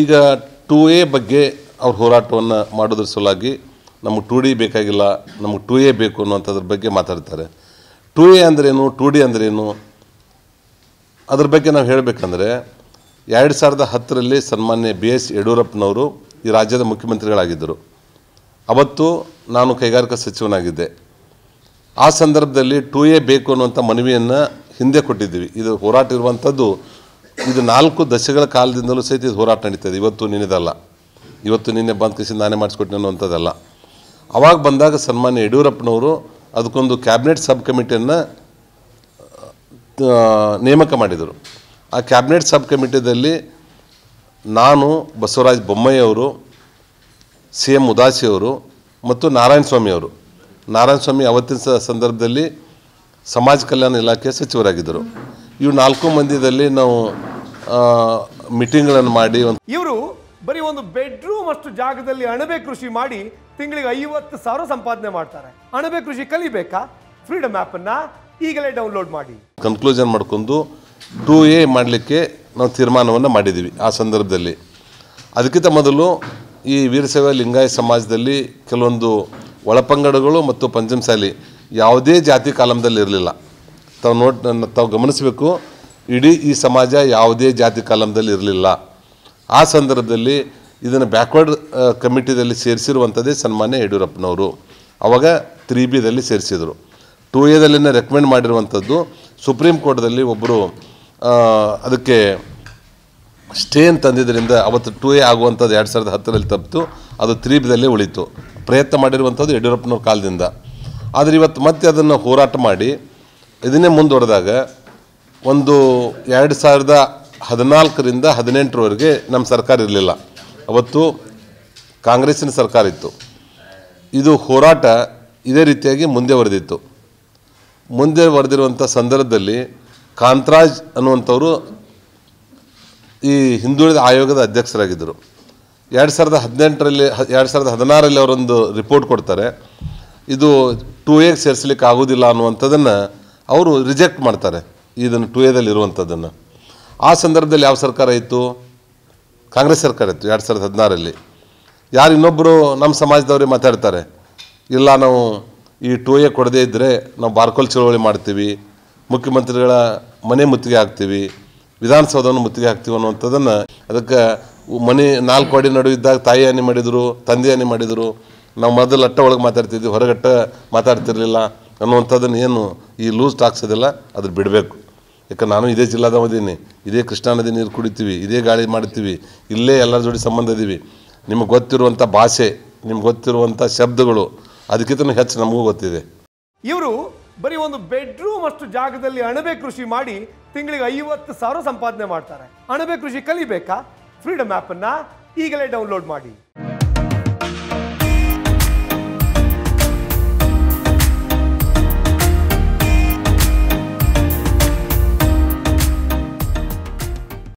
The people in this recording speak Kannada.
ಈಗ ಟೂ ಎ ಬಗ್ಗೆ ಅವ್ರ ಹೋರಾಟವನ್ನು ಮಾಡೋದ್ರ ಸಲುವಾಗಿ ನಮಗೆ ಟೂ ಡಿ ಬೇಕಾಗಿಲ್ಲ ನಮಗೆ ಟೂ ಎ ಬೇಕು ಅನ್ನೋಂಥದ್ರ ಬಗ್ಗೆ ಮಾತಾಡ್ತಾರೆ ಟೂ ಎ ಅಂದ್ರೇನು ಟೂ ಡಿ ಅಂದ್ರೇನು ಅದ್ರ ಬಗ್ಗೆ ನಾವು ಹೇಳಬೇಕಂದ್ರೆ ಎರಡು ಸಾವಿರದ ಹತ್ತರಲ್ಲಿ ಸನ್ಮಾನ್ಯ ಬಿ ಎಸ್ ಯಡಿಯೂರಪ್ಪನವರು ಈ ರಾಜ್ಯದ ಮುಖ್ಯಮಂತ್ರಿಗಳಾಗಿದ್ದರು ಅವತ್ತು ನಾನು ಕೈಗಾರಿಕಾ ಸಚಿವನಾಗಿದ್ದೆ ಆ ಸಂದರ್ಭದಲ್ಲಿ ಟೂ ಎ ಬೇಕು ಅನ್ನುವಂಥ ಮನವಿಯನ್ನು ಹಿಂದೆ ಕೊಟ್ಟಿದ್ದೀವಿ ಇದು ಹೋರಾಟ ಇರುವಂಥದ್ದು ಇದು ನಾಲ್ಕು ದಶಕಗಳ ಕಾಲದಿಂದಲೂ ಸಹಿತ ಇದು ಹೋರಾಟ ನಡೀತದೆ ಇವತ್ತು ನಿನ್ನೆದಲ್ಲ ಇವತ್ತು ನಿನ್ನೆ ಬಂದ್ ಕಸಿ ನಾನೇ ಮಾಡಿಸ್ಕೊಟ್ಟೆ ಅನ್ನುವಂಥದ್ದಲ್ಲ ಅವಾಗ ಬಂದಾಗ ಸನ್ಮಾನ್ಯ ಯಡಿಯೂರಪ್ಪನವರು ಅದಕ್ಕೊಂದು ಕ್ಯಾಬಿನೆಟ್ ಸಬ್ ಕಮಿಟಿಯನ್ನು ನೇಮಕ ಮಾಡಿದರು ಆ ಕ್ಯಾಬಿನೆಟ್ ಸಬ್ ಕಮಿಟಿದಲ್ಲಿ ನಾನು ಬಸವರಾಜ ಬೊಮ್ಮಯ್ಯವರು ಸಿ ಎಂ ಉದಾಸಿಯವರು ಮತ್ತು ನಾರಾಯಣ ಅವರು ನಾರಾಯಣ ಅವತ್ತಿನ ಸಂದರ್ಭದಲ್ಲಿ ಸಮಾಜ ಕಲ್ಯಾಣ ಇಲಾಖೆಯ ಸಚಿವರಾಗಿದ್ದರು ಇವು ನಾಲ್ಕು ಮಂದಿಯಲ್ಲಿ ನಾವು ಮೀಟಿಂಗ್ಗಳನ್ನು ಮಾಡಿ ಇವರು ಬರೀ ಒಂದು ಬೆಡ್ರೂಮ್ ಅಷ್ಟು ಜಾಗದಲ್ಲಿ ಅಣಬೆ ಕೃಷಿ ಮಾಡಿ ತಿಂಗಳಿಗೆ ಐವತ್ತು ಸಾವಿರ ಸಂಪಾದನೆ ಮಾಡ್ತಾರೆ ಅಣಬೆ ಕೃಷಿ ಕಲಿಬೇಕಾ ಫ್ರೀಡಮ್ ಆ್ಯಪನ್ನು ಈಗಲೇ ಡೌನ್ಲೋಡ್ ಮಾಡಿ ಕನ್ಕ್ಲೂಷನ್ ಮಾಡ್ಕೊಂಡು ಟೂ ಎ ಮಾಡಲಿಕ್ಕೆ ನಾವು ತೀರ್ಮಾನವನ್ನು ಮಾಡಿದ್ದೀವಿ ಆ ಸಂದರ್ಭದಲ್ಲಿ ಅದಕ್ಕಿಂತ ಮೊದಲು ಈ ವೀರಸೇವ ಲಿಂಗಾಯ ಸಮಾಜದಲ್ಲಿ ಕೆಲವೊಂದು ಒಳಪಂಗಡಗಳು ಮತ್ತು ಪಂಚಮಸಾಲಿ ಯಾವುದೇ ಜಾತಿ ಕಾಲಮದಲ್ಲಿ ಇರಲಿಲ್ಲ ತಾವು ನೋಡ್ ತಾವು ಗಮನಿಸಬೇಕು ಇಡೀ ಈ ಸಮಾಜ ಯಾವುದೇ ಜಾತಿ ಕಾಲಮ್ದಲ್ಲಿ ಇರಲಿಲ್ಲ ಆ ಸಂದರ್ಭದಲ್ಲಿ ಇದನ್ನು ಬ್ಯಾಕ್ವರ್ಡ್ ಕಮಿಟಿದಲ್ಲಿ ಸೇರಿಸಿರುವಂಥದ್ದೇ ಸನ್ಮಾನ್ಯ ಯಡಿಯೂರಪ್ಪನವರು ಅವಾಗ ತ್ರೀ ಬಿದಲ್ಲಿ ಸೇರಿಸಿದರು ಟು ಎದಲ್ಲಿನ ರೆಕಮೆಂಡ್ ಮಾಡಿರುವಂಥದ್ದು ಸುಪ್ರೀಂ ಕೋರ್ಟ್ದಲ್ಲಿ ಒಬ್ಬರು ಅದಕ್ಕೆ ಸ್ಟೇನ್ ತಂದಿದ್ದರಿಂದ ಅವತ್ತು ಟೂ ಎ ಆಗುವಂಥದ್ದು ಎರಡು ಸಾವಿರದ ಹತ್ತರಲ್ಲಿ ತಪ್ಪಿತು ಅದು ತ್ರೀ ಬಿದಲ್ಲೇ ಉಳಿತು ಪ್ರಯತ್ನ ಮಾಡಿರುವಂಥದ್ದು ಯಡಿಯೂರಪ್ಪನವ್ರ ಕಾಲದಿಂದ ಆದರೆ ಇವತ್ತು ಮತ್ತೆ ಅದನ್ನು ಹೋರಾಟ ಮಾಡಿ ಇದನ್ನೇ ಮುಂದುವರೆದಾಗ ಒಂದು ಎರಡು ಸಾವಿರದ ಹದಿನಾಲ್ಕರಿಂದ ಹದಿನೆಂಟರವರೆಗೆ ನಮ್ಮ ಸರ್ಕಾರ ಇರಲಿಲ್ಲ ಅವತ್ತು ಕಾಂಗ್ರೆಸ್ಸಿನ ಸರ್ಕಾರ ಇತ್ತು ಇದು ಹೋರಾಟ ಇದೇ ರೀತಿಯಾಗಿ ಮುಂದೆ ಮುಂದೆ ಬರೆದಿರುವಂಥ ಸಂದರ್ಭದಲ್ಲಿ ಕಾಂತರಾಜ್ ಅನ್ನುವಂಥವರು ಈ ಹಿಂದುಳಿದ ಆಯೋಗದ ಅಧ್ಯಕ್ಷರಾಗಿದ್ದರು ಎರಡು ಸಾವಿರದ ಹದಿನೆಂಟರಲ್ಲಿ ಎರಡು ಸಾವಿರದ ಹದಿನಾರರಲ್ಲಿ ಅವರೊಂದು ರಿಪೋರ್ಟ್ ಕೊಡ್ತಾರೆ ಇದು ಟೂ ಎ ಸೇರಿಸಲಿಕ್ಕೆ ಆಗೋದಿಲ್ಲ ಅನ್ನುವಂಥದ್ದನ್ನು ಅವರು ರಿಜೆಕ್ಟ್ ಮಾಡ್ತಾರೆ ಇದನ್ನು ಟು ಎದಲ್ಲಿ ಇರುವಂಥದ್ದನ್ನು ಆ ಸಂದರ್ಭದಲ್ಲಿ ಯಾವ ಸರ್ಕಾರ ಇತ್ತು ಕಾಂಗ್ರೆಸ್ ಸರ್ಕಾರ ಇತ್ತು ಎರಡು ಸಾವಿರದ ಹದಿನಾರಲ್ಲಿ ಯಾರು ಇನ್ನೊಬ್ಬರು ನಮ್ಮ ಸಮಾಜದವರೇ ಮಾತಾಡ್ತಾರೆ ಇಲ್ಲ ನಾವು ಈ ಟು ಎ ಕೊಡದೇ ಇದ್ದರೆ ನಾವು ಬಾರ್ಕೋಲ್ ಚಳವಳಿ ಮಾಡ್ತೀವಿ ಮುಖ್ಯಮಂತ್ರಿಗಳ ಮನೆ ಮುತ್ತಿಗೆ ಹಾಕ್ತೀವಿ ವಿಧಾನಸೌಧವನ್ನು ಮುತ್ತಿಗೆ ಹಾಕ್ತೀವಿ ಅನ್ನುವಂಥದ್ದನ್ನು ಅದಕ್ಕೆ ಮನೆ ನಾಲ್ಕು ಅಡಿ ನಡುವಿದ್ದಾಗ ತಾಯಿ ಏನೇ ಮಾಡಿದರು ತಂದೆ ಮಾಡಿದರು ನಾವು ಮೊದಲು ಅಟ್ಟ ಒಳಗೆ ಮಾತಾಡ್ತಿದ್ವಿ ಹೊರಗಟ್ಟ ಮಾತಾಡ್ತಿರಲಿಲ್ಲ ಅನ್ನುವಂಥದ್ದನ್ನು ಏನು ಈ ಲೂಸ್ ಟಾಕ್ಸ್ ಇದೆಲ್ಲ ಬಿಡಬೇಕು ಯಾಕೆ ನಾನು ಇದೇ ಜಿಲ್ಲಾದವದೀನಿ ಇದೇ ಕೃಷ್ಣಾ ನದಿ ನೀರು ಕುಡಿತೀವಿ ಇದೇ ಗಾಳಿ ಮಾಡ್ತೀವಿ ಇಲ್ಲೇ ಎಲ್ಲರ ಜೋಡಿ ಸಂಬಂಧ ಇದ್ದೀವಿ ನಿಮಗೆ ಗೊತ್ತಿರುವಂಥ ಭಾಷೆ ನಿಮ್ಗೆ ಗೊತ್ತಿರುವಂಥ ಶಬ್ದಗಳು ಅದಕ್ಕಿಂತ ಹೆಚ್ಚು ನಮಗೂ ಗೊತ್ತಿದೆ ಇವರು ಬರೀ ಒಂದು ಬೆಡ್ರೂಮ್ ಅಷ್ಟು ಜಾಗದಲ್ಲಿ ಅಣಬೆ ಕೃಷಿ ಮಾಡಿ ತಿಂಗಳಿಗೆ ಐವತ್ತು ಸಾವಿರ ಸಂಪಾದನೆ ಮಾಡ್ತಾರೆ ಅಣಬೆ ಕೃಷಿ ಕಲಿಬೇಕಾ ಫ್ರೀಡಮ್ ಆ್ಯಪನ್ನು ಈಗಲೇ ಡೌನ್ಲೋಡ್ ಮಾಡಿ